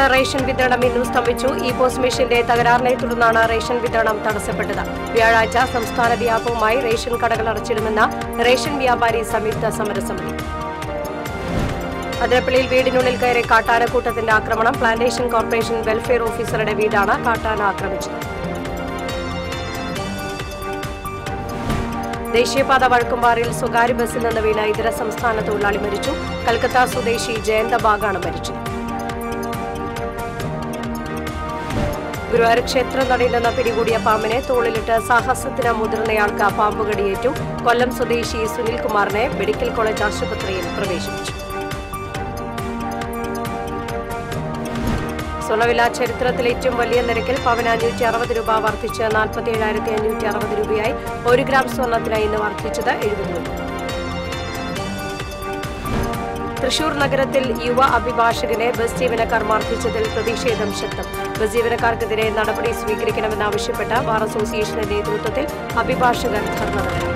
പാലക്കാട്ട് റേഷൻ വിതരണം ഇന്നും സ്തംഭിച്ചു ഇ പോസ്റ്റ് മെഷീന്റെ തകരാറിനെ തുടർന്നാണ് റേഷൻ വിതരണം തടസ്സപ്പെട്ടത് വ്യാഴാഴ്ച സംസ്ഥാന വ്യാപകമായി റേഷൻ കടകൾ അടച്ചിടുമെന്ന റേഷൻ വ്യാപാരി സംയുക്ത സമരസമിതി അതിരപ്പള്ളിയിൽ വീടിനുള്ളിൽ കയറി കാട്ടാനക്കൂട്ടത്തിന്റെ ആക്രമണം പ്ലാന്റേഷൻ കോർപ്പറേഷൻ വെൽഫെയർ ഓഫീസറുടെ വീടാണ് കാട്ടാന ആക്രമിച്ചത് ദേശീയപാത വഴക്കുംപാറിൽ സ്വകാര്യ ബസിൽ നിന്ന് വീണ ഇതര സംസ്ഥാന തൊഴിലാളി മരിച്ചു കൽക്കത്ത സ്വദേശി ജയന്ത ബാഗാണ് മരിച്ചത് ഗുരുവായൂർ ക്ഷേത്ര നടയിൽ പിടികൂടിയ പാമ്പിനെ തോളിലിട്ട് സാഹസത്തിന് മുതിർന്നയാൾക്ക് പാമ്പ് കടിയേറ്റു കൊല്ലം സ്വദേശി സുനിൽകുമാറിനെ മെഡിക്കൽ കോളേജ് ആശുപത്രിയിൽ പ്രവേശിപ്പിച്ചു സ്വർണവില ചരിത്രത്തിൽ ഏറ്റവും വലിയ നിരക്കിൽ പവൻ അഞ്ഞൂറ്റി അറുപത് രൂപ വർദ്ധിച്ച് നാൽപ്പത്തിയേഴായിരത്തി അഞ്ഞൂറ്റി അറുപത് രൂപയായി ഒരു ഗ്രാം സ്വർണത്തിനായി ഇന്ന് വർദ്ധിച്ചത് എഴുപത് രൂപ തൃശൂർ നഗരത്തിൽ യുവ അഭിഭാഷകനെ ബസ് ജീവനക്കാർ മർദ്ദിച്ചതിൽ പ്രതിഷേധം ശക്തമാണ് ബസ് ജീവനക്കാർക്കെതിരെ നടപടി സ്വീകരിക്കണമെന്നാവശ്യപ്പെട്ട് ബാർ അസോസിയേഷന്റെ നേതൃത്വത്തിൽ അഭിഭാഷകർ ധർണ നടത്തി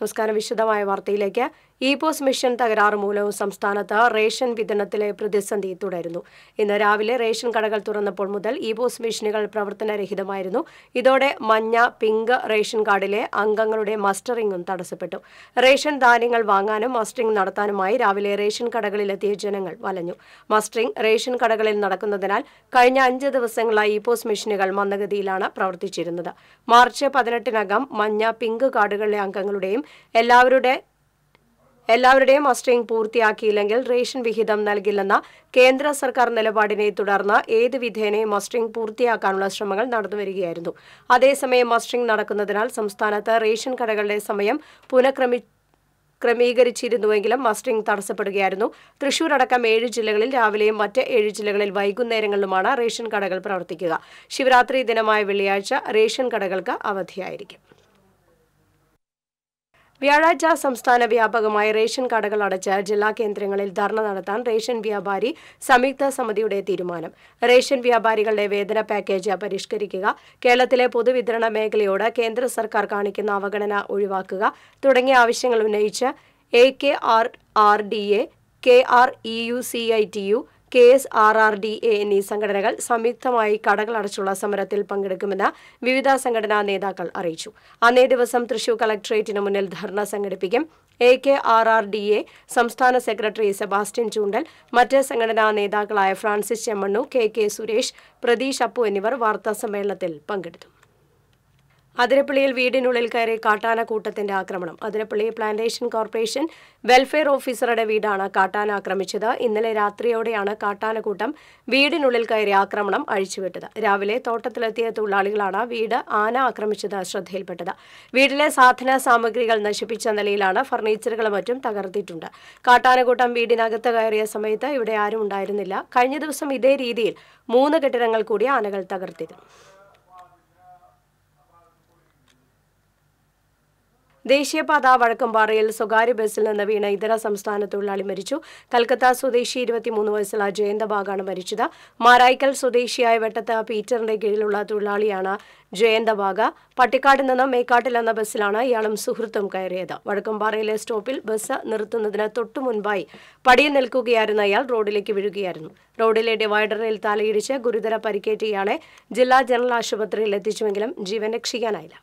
നമസ്കാരം വിശദമായ വാർത്തയിലേക്ക് ഇപോസ് മിഷൻ തകരാറ് മൂലവും സംസ്ഥാനത്ത് റേഷൻ വിതരണത്തിലെ പ്രതിസന്ധി തുടരുന്നു ഇന്ന് രാവിലെ റേഷൻ കടകൾ തുറന്നപ്പോൾ മുതൽ ഇപോസ് മിഷനുകൾ പ്രവർത്തനരഹിതമായിരുന്നു ഇതോടെ മഞ്ഞ പിങ്ക് റേഷൻ കാർഡിലെ അംഗങ്ങളുടെ മസ്റ്ററിംഗും തടസ്സപ്പെട്ടു റേഷൻ ധാന്യങ്ങൾ വാങ്ങാനും മസ്റ്ററിംഗ് നടത്താനുമായി രാവിലെ റേഷൻ കടകളിലെത്തിയ ജനങ്ങൾ വലഞ്ഞു മസ്റ്ററിംഗ് റേഷൻ കടകളിൽ നടക്കുന്നതിനാൽ കഴിഞ്ഞ അഞ്ച് ദിവസങ്ങളായി ഇപോസ് മിഷനുകൾ മന്ദഗതിയിലാണ് പ്രവർത്തിച്ചിരുന്നത് മാർച്ച് പതിനെട്ടിനകം മഞ്ഞ പിങ്ക് കാർഡുകളിലെ അംഗങ്ങളുടെയും എല്ലാവരുടെ എല്ലാവരുടെയും മസ്റ്ററിംഗ് പൂർത്തിയാക്കിയില്ലെങ്കിൽ റേഷൻ വിഹിതം നൽകില്ലെന്ന കേന്ദ്ര സർക്കാർ നിലപാടിനെ തുടർന്ന് ഏത് വിധേനയും മസ്റ്ററിംഗ് പൂർത്തിയാക്കാനുള്ള ശ്രമങ്ങൾ നടന്നുവരികയായിരുന്നു അതേസമയം മസ്റ്ററിംഗ് നടക്കുന്നതിനാൽ സംസ്ഥാനത്ത് റേഷൻ കടകളുടെ സമയം പുനഃക്രമി ക്രമീകരിച്ചിരുന്നുവെങ്കിലും മസ്റ്ററിംഗ് തടസ്സപ്പെടുകയായിരുന്നു തൃശൂർ അടക്കം ഏഴ് ജില്ലകളിൽ രാവിലെയും മറ്റ് ഏഴ് ജില്ലകളിൽ വൈകുന്നേരങ്ങളിലുമാണ് റേഷൻ കടകൾ പ്രവർത്തിക്കുക ശിവരാത്രി ദിനമായ വെള്ളിയാഴ്ച റേഷൻ കടകൾക്ക് അവധിയായിരിക്കും വ്യാഴാഴ്ച സംസ്ഥാന വ്യാപകമായി റേഷൻ കടകൾ അടച്ച് ജില്ലാ കേന്ദ്രങ്ങളിൽ ധർണ നടത്താൻ റേഷൻ വ്യാപാരി സംയുക്ത സമിതിയുടെ തീരുമാനം റേഷൻ വ്യാപാരികളുടെ വേതന പാക്കേജ് പരിഷ്കരിക്കുക കേരളത്തിലെ പൊതുവിതരണ മേഖലയോട് കേന്ദ്ര സർക്കാർ കാണിക്കുന്ന അവഗണന ഒഴിവാക്കുക തുടങ്ങിയ ആവശ്യങ്ങൾ ഉന്നയിച്ച് A K R R D A K R E U C I T U K S R R D A എന്നീ സംഘടനകൾ സംയുക്തമായി കടകളടച്ചുള്ള സമരത്തിൽ പങ്കെടുക്കുമെന്ന് വിവിധ സംഘടനാ നേതാക്കൾ അറിയിച്ചു അന്നേ ദിവസം തൃശൂർ കളക്ടറേറ്റിന് മുന്നിൽ ധർണ സംഘടിപ്പിക്കും A K R R D A സംസ്ഥാന സെക്രട്ടറി സെബാസ്റ്റ്യൻ ചൂണ്ടൽ മറ്റ് സംഘടനാ നേതാക്കളായ ഫ്രാൻസിസ് ചെമ്മണ്ണു കെ കെ സുരേഷ് പ്രതീഷ് അപ്പു എന്നിവർ വാർത്താ സമ്മേളനത്തിൽ പങ്കെടുത്തു അതിരപ്പള്ളിയിൽ വീടിനുള്ളിൽ കയറി കാട്ടാന കൂട്ടത്തിന്റെ ആക്രമണം അതിരപ്പള്ളി പ്ലാന്റേഷൻ കോർപ്പറേഷൻ വെൽഫെയർ ഓഫീസറുടെ വീടാണ് കാട്ടാന ആക്രമിച്ചത് ഇന്നലെ രാത്രിയോടെയാണ് കാട്ടാനക്കൂട്ടം വീടിനുള്ളിൽ കയറി ആക്രമണം അഴിച്ചുവിട്ടത് രാവിലെ തോട്ടത്തിലെത്തിയ തൊഴിലാളികളാണ് വീട് ആന ആക്രമിച്ചത് ശ്രദ്ധയിൽപ്പെട്ടത് വീട്ടിലെ സാധന സാമഗ്രികൾ നശിപ്പിച്ച നിലയിലാണ് ഫർണിച്ചറുകളും മറ്റും തകർത്തിട്ടുണ്ട് കാട്ടാനക്കൂട്ടം വീടിനകത്ത് കയറിയ സമയത്ത് ഇവിടെ ആരും ഉണ്ടായിരുന്നില്ല കഴിഞ്ഞ ദിവസം ഇതേ രീതിയിൽ മൂന്ന് കെട്ടിടങ്ങൾ കൂടി ആനകൾ തകർത്തിരുന്നു ദേശീയപാത വഴക്കമ്പാറയിൽ സ്വകാര്യ ബസ്സിൽ നിന്ന് വീണ ഇതര സംസ്ഥാന തൊഴിലാളി മരിച്ചു കൽക്കത്ത സ്വദേശി ഇരുപത്തിമൂന്ന് വയസ്സുള്ള ജയന്തബാഗാണ് മരിച്ചത് മാരായിക്കൽ സ്വദേശിയായ വെട്ടത്ത് പീറ്ററിന്റെ കീഴിലുള്ള തൊഴിലാളിയാണ് ജയന്തബാഗ പട്ടിക്കാട് നിന്ന് മേക്കാട്ടിൽ എന്ന ബസ്സിലാണ് ഇയാളും സുഹൃത്തും കയറിയത് വഴക്കമ്പാറയിലെ സ്റ്റോപ്പിൽ ബസ് നിർത്തുന്നതിന് തൊട്ടു മുൻപായി പടിയിൽ നിൽക്കുകയായിരുന്ന ഇയാൾ റോഡിലേക്ക് വീഴുകയായിരുന്നു റോഡിലെ ഡിവൈഡറിൽ തലയിടിച്ച് ഗുരുതര പരിക്കേറ്റ ഇയാളെ ജില്ലാ ജനറൽ ആശുപത്രിയിൽ എത്തിച്ചുവെങ്കിലും ജീവൻ രക്ഷിക്കാനായില്ല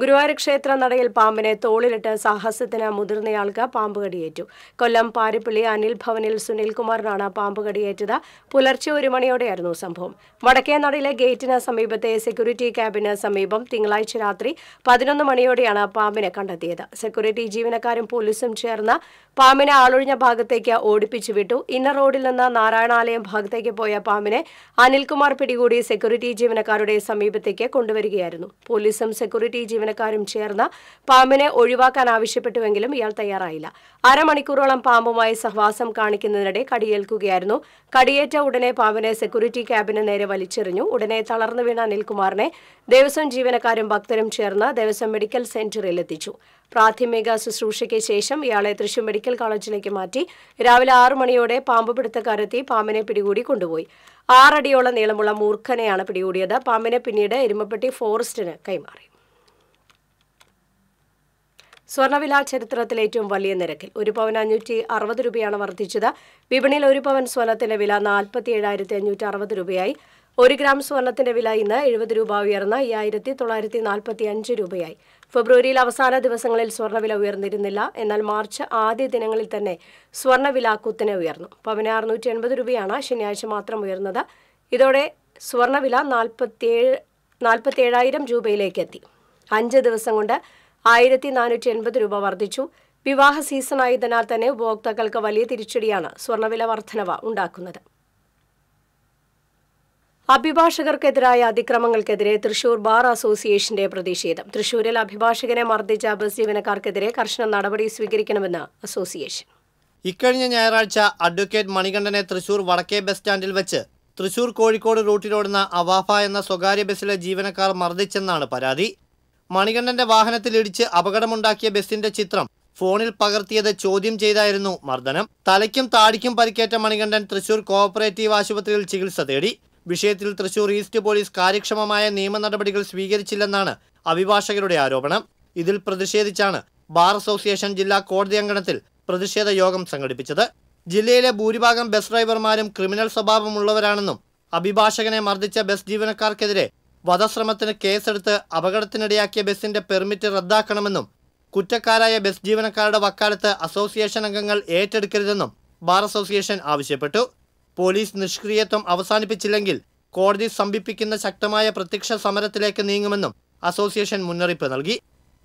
ഗുരുവായൂർ ക്ഷേത്ര നടയിൽ പാമ്പിനെ തോളിലിട്ട് സാഹസത്തിന് മുതിർന്നയാൾക്ക് പാമ്പ് കടിയേറ്റു കൊല്ലം പാരിപ്പള്ളി അനിൽ ഭവനിൽ സുനിൽകുമാറിനാണ് പാമ്പ് കടിയേറ്റത് പുലർച്ചെ ഒരു മണിയോടെയായിരുന്നു സംഭവം വടക്കേ നടയിലെ ഗേറ്റിന് സമീപത്തെ സെക്യൂരിറ്റി ക്യാബിന് സമീപം തിങ്കളാഴ്ച രാത്രി പതിനൊന്ന് മണിയോടെയാണ് പാമ്പിനെ കണ്ടെത്തിയത് സെക്യൂരിറ്റി ജീവനക്കാരും പോലീസും ചേർന്ന് പാമ്പിനെ ആളൊഴിഞ്ഞ ഭാഗത്തേക്ക് ഓടിപ്പിച്ചു വിട്ടു ഇന്നർ റോഡിൽ നിന്ന് നാരായണാലയം ഭാഗത്തേക്ക് പോയ പാമ്പിനെ അനിൽകുമാർ പിടികൂടി സെക്യൂരിറ്റി ജീവനക്കാരുടെ സമീപത്തേക്ക് കൊണ്ടുവരികയായിരുന്നു പോലീസും സെക്യൂരിറ്റി ജീവനക്കാരും ചേർന്ന് പാമ്പിനെ ഒഴിവാക്കാൻ ആവശ്യപ്പെട്ടുവെങ്കിലും ഇയാൾ തയ്യാറായില്ല അരമണിക്കൂറോളം പാമ്പുമായി സഹവാസം കാണിക്കുന്നതിനിടെ കടിയേൽക്കുകയായിരുന്നു കടിയേറ്റ ഉടനെ പാമ്പിനെ സെക്യൂരിറ്റി ക്യാബിന് നേരെ വലിച്ചെറിഞ്ഞു ഉടനെ തളർന്നു വീണ അനിൽകുമാറിനെ ദേവസ്വം ജീവനക്കാരും ഭക്തരും ചേർന്ന് ദേവസ്വം മെഡിക്കൽ സെന്ററിൽ എത്തിച്ചു പ്രാഥമിക ശുശ്രൂഷയ്ക്ക് ശേഷം ഇയാളെ തൃശൂർ മെഡിക്കൽ കോളേജിലേക്ക് മാറ്റി രാവിലെ ആറു മണിയോടെ പാമ്പ് പിടുത്തക്കാരെത്തി പാമ്പിനെ പിടികൂടി കൊണ്ടുപോയി ആറടിയോളം നീളമുള്ള മൂർഖനെയാണ് പിടികൂടിയത് പാമ്പിനെ പിന്നീട് എരുമപ്പെട്ടി ഫോറസ്റ്റിന് കൈമാറി സ്വർണവില ചരിത്രത്തിലെ ഏറ്റവും വലിയ നിരക്കിൽ ഒരു പവൻ അഞ്ഞൂറ്റി അറുപത് രൂപയാണ് വർദ്ധിച്ചത് വിപണിയിൽ ഒരു പവൻ സ്വർണത്തിന്റെ വില നാൽപ്പത്തി ഏഴായിരത്തി അഞ്ഞൂറ്റി അറുപത് രൂപയായി ഒരു ഗ്രാം സ്വർണ്ണത്തിന്റെ വില ഇന്ന് എഴുപത് രൂപ ഉയർന്ന് അയ്യായിരത്തി തൊള്ളായിരത്തി നാൽപ്പത്തി അഞ്ച് രൂപയായി ഫെബ്രുവരിയിൽ അവസാന ദിവസങ്ങളിൽ സ്വർണ്ണവില ഉയർന്നിരുന്നില്ല എന്നാൽ മാർച്ച് ആദ്യ ദിനങ്ങളിൽ തന്നെ സ്വർണ്ണവില കുത്തിനെ ഉയർന്നു പവന് എൺപത് രൂപയാണ് ശനിയാഴ്ച മാത്രം ഉയർന്നത് ഇതോടെ സ്വർണ്ണവില നാൽപ്പത്തിയേഴ് നാൽപ്പത്തിയേഴായിരം രൂപയിലേക്ക് എത്തി അഞ്ച് ദിവസം കൊണ്ട് ആയിരത്തി നാനൂറ്റി എൺപത് രൂപ വർദ്ധിച്ചു വിവാഹ സീസണായതിനാൽ തന്നെ ഉപഭോക്താക്കൾക്ക് വലിയ തിരിച്ചടിയാണ് സ്വർണ്ണവില വർധനവ ഉണ്ടാക്കുന്നത് അഭിഭാഷകർക്കെതിരായ അതിക്രമങ്ങൾക്കെതിരെ തൃശൂർ ബാർ അസോസിയേഷന്റെ പ്രതിഷേധം തൃശൂരിൽ അഭിഭാഷകനെ മർദ്ദിച്ച ബസ് ജീവനക്കാർക്കെതിരെ കർശന നടപടി സ്വീകരിക്കണമെന്ന് അസോസിയേഷൻ ഇക്കഴിഞ്ഞ ഞായറാഴ്ച അഡ്വക്കേറ്റ് മണികണ്ഠനെ തൃശൂർ വടക്കേ ബസ് സ്റ്റാൻഡിൽ വെച്ച് തൃശൂർ കോഴിക്കോട് റൂട്ടിലോടുന്ന അവാഫ എന്ന സ്വകാര്യ ബസ്സിലെ ജീവനക്കാർ മർദ്ദിച്ചെന്നാണ് പരാതി മണികണ്ഠന്റെ വാഹനത്തിലിടിച്ച് അപകടമുണ്ടാക്കിയ ബസ്സിന്റെ ചിത്രം ഫോണിൽ പകർത്തിയത് ചോദ്യം ചെയ്തായിരുന്നു മർദ്ദനം തലയ്ക്കും താടിക്കും പരിക്കേറ്റ മണികണ്ഠൻ തൃശൂർ കോഓപ്പറേറ്റീവ് ആശുപത്രിയിൽ ചികിത്സ തേടി വിഷയത്തിൽ തൃശൂർ ഈസ്റ്റ് പോലീസ് കാര്യക്ഷമമായ നിയമ നടപടികൾ സ്വീകരിച്ചില്ലെന്നാണ് അഭിഭാഷകരുടെ ആരോപണം ഇതിൽ പ്രതിഷേധിച്ചാണ് ബാർ അസോസിയേഷൻ ജില്ലാ കോടതി അങ്കണത്തിൽ പ്രതിഷേധ യോഗം സംഘടിപ്പിച്ചത് ജില്ലയിലെ ഭൂരിഭാഗം ബസ് ഡ്രൈവർമാരും ക്രിമിനൽ സ്വഭാവമുള്ളവരാണെന്നും അഭിഭാഷകനെ മർദ്ദിച്ച ബസ് ജീവനക്കാർക്കെതിരെ വധശ്രമത്തിന് കേസെടുത്ത് അപകടത്തിനിടയാക്കിയ ബസിന്റെ പെർമിറ്റ് റദ്ദാക്കണമെന്നും കുറ്റക്കാരായ ബസ് ജീവനക്കാരുടെ വക്കാലത്ത് അസോസിയേഷൻ അംഗങ്ങൾ ഏറ്റെടുക്കരുതെന്നും ബാർ അസോസിയേഷൻ ആവശ്യപ്പെട്ടു പോലീസ് നിഷ്ക്രിയത്വം അവസാനിപ്പിച്ചില്ലെങ്കിൽ കോടതി സംഭിപ്പിക്കുന്ന ശക്തമായ പ്രത്യക്ഷ സമരത്തിലേക്ക് നീങ്ങുമെന്നും അസോസിയേഷൻ മുന്നറിയിപ്പ് നൽകി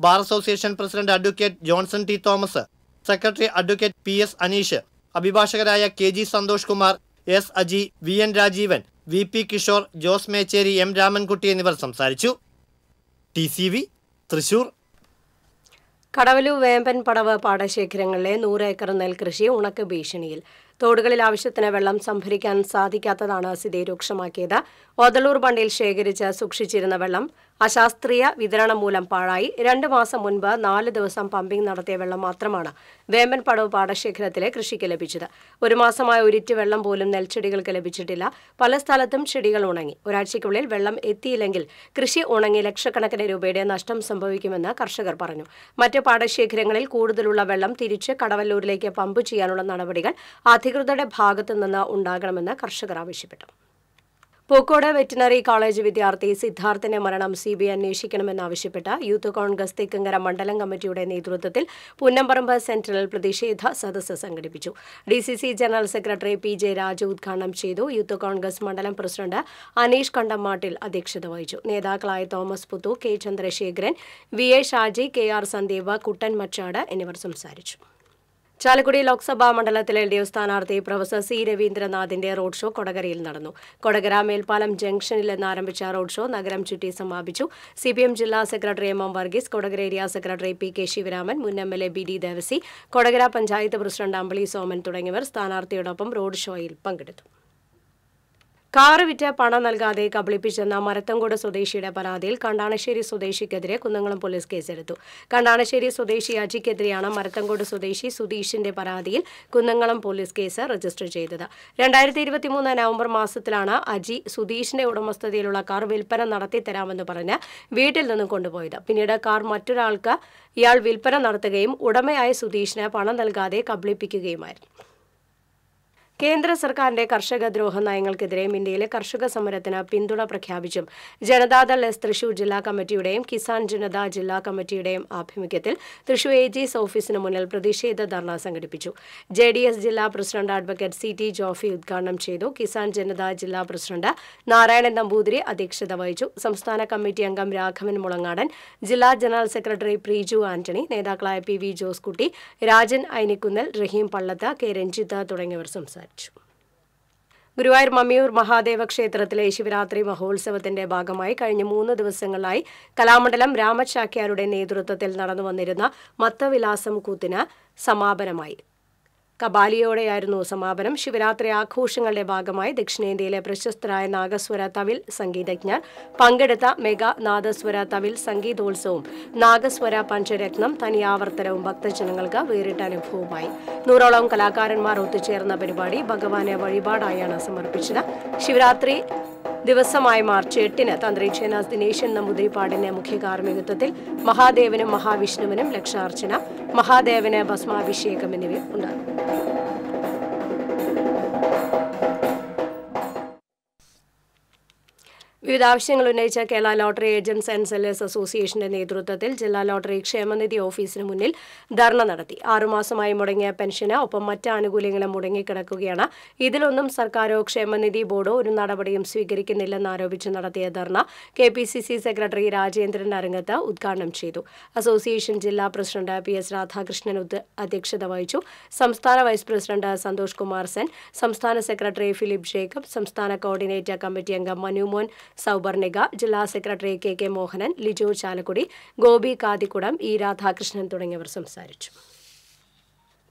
bar association president advocate Johnson T Thomas secretary advocate P S Aneesh അഭിഭാഷകരായ K G Santhosh Kumar S Aji V N Rajeevan V P Kishore Jose Mecheri M Ramankutty എന്നിവർ സംസാരിച്ചു ടി സി വി തൃശൂർ കടവലു വേമ്പൻ പടവ് പാടശേഖരങ്ങളിലെ നൂറ് ഏക്കർ നെൽകൃഷി ഉണക്ക് ഭീഷണിയിൽ തോടുകളിൽ ആവശ്യത്തിന് വെള്ളം സംഭരിക്കാൻ സാധിക്കാത്തതാണ് സ്ഥിതി രൂക്ഷമാക്കിയത് ഓതലൂർ ബണ്ടിൽ ശേഖരിച്ച് സൂക്ഷിച്ചിരുന്ന വെള്ളം അശാസ്ത്രീയ വിതരണം മൂലം പാഴായി രണ്ട് മാസം മുൻപ് നാല് ദിവസം പമ്പിംഗ് നടത്തിയ വെള്ളം മാത്രമാണ് വേമ്പൻ പടവ് പാടശേഖരത്തിലെ കൃഷിക്ക് ലഭിച്ചത് ഒരു മാസമായ ഒരിറ്റ് വെള്ളം പോലും നെൽച്ചെടികൾക്ക് ലഭിച്ചിട്ടില്ല പല സ്ഥലത്തും ചെടികൾ ഉണങ്ങി ഒരാഴ്ചയ്ക്കുള്ളിൽ വെള്ളം എത്തിയില്ലെങ്കിൽ കൃഷി ഉണങ്ങി ലക്ഷക്കണക്കിന് രൂപയുടെ നഷ്ടം സംഭവിക്കുമെന്ന് കർഷകർ പറഞ്ഞു മറ്റ് പാടശേഖരങ്ങളിൽ കൂടുതലുള്ള വെള്ളം തിരിച്ച് കടവല്ലൂരിലേക്ക് പമ്പ് ചെയ്യാനുള്ള നടപടികൾ അധികൃതരുടെ ഭാഗത്തുനിന്ന് ഉണ്ടാകണമെന്ന് കർഷകർ ആവശ്യപ്പെട്ടു പൂക്കോട് വെറ്റിനറി കോളേജ് വിദ്യാർത്ഥി സിദ്ധാർത്ഥിന്റെ മരണം സി ബി ഐ അന്വേഷിക്കണമെന്നാവശ്യപ്പെട്ട് യൂത്ത് കോൺഗ്രസ് തിക്കങ്കര മണ്ഡലം കമ്മിറ്റിയുടെ നേതൃത്വത്തിൽ പുന്നമ്പറമ്പ് സെൻട്രൽ പ്രതിഷേധ സദസ്സ് സംഘടിപ്പിച്ചു D C C general secretary P J Raju ഉദ്ഘാടനം ചെയ്തു യൂത്ത് കോൺഗ്രസ് മണ്ഡലം പ്രസിഡന്റ് അനീഷ് കണ്ടമാട്ടിൽ അധ്യക്ഷത വഹിച്ചു നേതാക്കളായ തോമസ് പുത്തു K Chandrasekharan V A Shaji K R Sandeep Kuttan Machad എന്നിവർ സംസാരിച്ചു ചാലക്കുടി ലോക്സഭാ മണ്ഡലത്തിൽ എൽ ഡി എഫ് സ്ഥാനാർത്ഥി പ്രൊഫസർ സി രവീന്ദ്രനാഥിന്റെ റോഡ് ഷോ കൊടകരയിൽ നടന്നു കൊടകര മേൽപ്പാലം ജംഗ്ഷനിൽ നിന്നാരംഭിച്ച റോഡ് ഷോ നഗരം ചുറ്റി സമാപിച്ചു സി പി എം ജില്ലാ secretary M M Varghese Kodakara area secretary P K Sivaraman മുൻ M L A B D Devassy Kodakara panchayat president Ambili Soman തുടങ്ങിയവർ സ്ഥാനാർത്ഥിയോടൊപ്പം റോഡ് ഷോയിൽ പങ്കെടുത്തു കാറ് വിറ്റ് പണം നൽകാതെ കബളിപ്പിച്ചെന്ന മരത്തംകോട് സ്വദേശിയുടെ പരാതിയിൽ കണ്ടാണശ്ശേരി സ്വദേശിക്കെതിരെ കുന്നംകുളം പോലീസ് കേസെടുത്തു കണ്ടാണശ്ശേരി സ്വദേശി അജിക്കെതിരെയാണ് മരത്തംകോട് സ്വദേശി സുധീഷിന്റെ പരാതിയിൽ കുന്നംകുളം പോലീസ് കേസ് രജിസ്റ്റർ ചെയ്തത് രണ്ടായിരത്തി നവംബർ മാസത്തിലാണ് അജി സുധീഷിന്റെ ഉടമസ്ഥതയിലുള്ള കാർ വിൽപ്പന നടത്തി തരാമെന്ന് പറഞ്ഞ് വീട്ടിൽ നിന്നും കൊണ്ടുപോയത് പിന്നീട് കാർ മറ്റൊരാൾക്ക് ഇയാൾ വിൽപ്പന നടത്തുകയും ഉടമയായ സുധീഷിന് പണം നൽകാതെ കബളിപ്പിക്കുകയുമായിരുന്നു കേന്ദ്ര സർക്കാരിന്റെ കർഷക ദ്രോഹ നയങ്ങൾക്കെതിരെയും ഇന്ത്യയിലെ കർഷക സമരത്തിന് പിന്തുണ പ്രഖ്യാപിച്ചും ജനതാദൾ എസ് തൃശൂർ ജില്ലാ കമ്മിറ്റിയുടെയും കിസാൻ ജനതാ ജില്ലാ കമ്മിറ്റിയുടെയും ആഭിമുഖ്യത്തിൽ തൃശൂർ എ ജി എസ് ഓഫീസിന് മുന്നിൽ പ്രതിഷേധ ധർണ സംഘടിപ്പിച്ചു ജെ ജില്ലാ president advocate C T Jofi ഉദ്ഘാടനം ചെയ്തു കിസാൻ ജനതാ ജില്ലാ പ്രസിഡന്റ് നാരായണൻ നമ്പൂതിരി അധ്യക്ഷത വഹിച്ചു സംസ്ഥാന കമ്മിറ്റി അംഗം രാഘവൻ മുളങ്ങാടൻ ജില്ലാ ജനറൽ സെക്രട്ടറി പ്രീജു ആന്റണി നേതാക്കളായ P V Josekutty Rajan Ainikkunnel Rahim Pallath K Ranjith തുടങ്ങിയവർ സംസാരിച്ചു വച്ചു ഗുരുവായൂർ മമ്മിയൂർ മഹാദേവ ക്ഷേത്രത്തിലെ ശിവരാത്രി മഹോത്സവത്തിന്റെ ഭാഗമായി കഴിഞ്ഞ മൂന്ന് ദിവസങ്ങളായി കലാമണ്ഡലം രാമചാക്യാരുടെ നേതൃത്വത്തിൽ നടന്നു വന്നിരുന്ന മത്തവിലാസം കൂത്തിന് സമാപനമായി കബാലിയോടെയായിരുന്നു സമാപനം ശിവരാത്രി ആഘോഷങ്ങളുടെ ഭാഗമായി ദക്ഷിണേന്ത്യയിലെ പ്രശസ്തരായ നാഗസ്വര തവിൽ സംഗീതജ്ഞർ പങ്കെടുത്ത മെഗാ നാദസ്വര തവിൽ സംഗീതോത്സവം നാഗസ്വര പഞ്ചരത്നം തനിയാവർത്തനവും ഭക്തജനങ്ങൾക്ക് വേറിട്ട അനുഭവമായി നൂറോളം കലാകാരന്മാർ ഒത്തുചേർന്ന പരിപാടി ഭഗവാനെ വഴിപാടായാണ് സമർപ്പിച്ചത് ശിവരാത്രി ദിവസമായ മാർച്ച് എട്ടിന് തന്ത്രി ക്ഷേനാസ് ദിനേശൻ നമ്പൂതിരിപ്പാടിന്റെ മുഖ്യ കാർമ്മികത്വത്തിൽ മഹാദേവനും മഹാവിഷ്ണുവിനും ലക്ഷാർച്ചന മഹാദേവന് ഭസ്മാഭിഷേകം എന്നിവ ഉണ്ടാകും വിവിധ ആവശ്യങ്ങൾ ഉന്നയിച്ച Kerala lottery agents and sellers അസോസിയേഷന്റെ നേതൃത്വത്തിൽ ജില്ലാ ലോട്ടറി ക്ഷേമനിധി ഓഫീസിന് മുന്നിൽ ധർണ നടത്തി ആറുമാസമായി മുടങ്ങിയ പെൻഷന് ഒപ്പം മറ്റ് ആനുകൂല്യങ്ങളും മുടങ്ങിക്കിടക്കുകയാണ് ഇതിലൊന്നും സർക്കാരോ ക്ഷേമനിധി ബോർഡോ ഒരു നടപടിയും സ്വീകരിക്കുന്നില്ലെന്ന് ആരോപിച്ച് നടത്തിയ ധർണ കെ സെക്രട്ടറി രാജേന്ദ്രൻ അരങ്ങത്ത് ഉദ്ഘാടനം ചെയ്തു അസോസിയേഷൻ ജില്ലാ പ്രസിഡന്റ് പി എസ് രാധാകൃഷ്ണൻ അധ്യക്ഷത വഹിച്ചു സംസ്ഥാന വൈസ് പ്രസിഡന്റ് സന്തോഷ് കുമാർ സെൻ സംസ്ഥാന സെക്രട്ടറി ഫിലിപ്പ് ജേക്കബ് സംസ്ഥാന കോർഡിനേറ്റർ കമ്മിറ്റി അംഗം മനുമോൻ സൗബർണിക ജില്ലാ secretary K K Mohanan Lijo Chalakudy Gopi Kathikudam E Radhakrishnan തുടങ്ങിയവർ സംസാരിച്ചു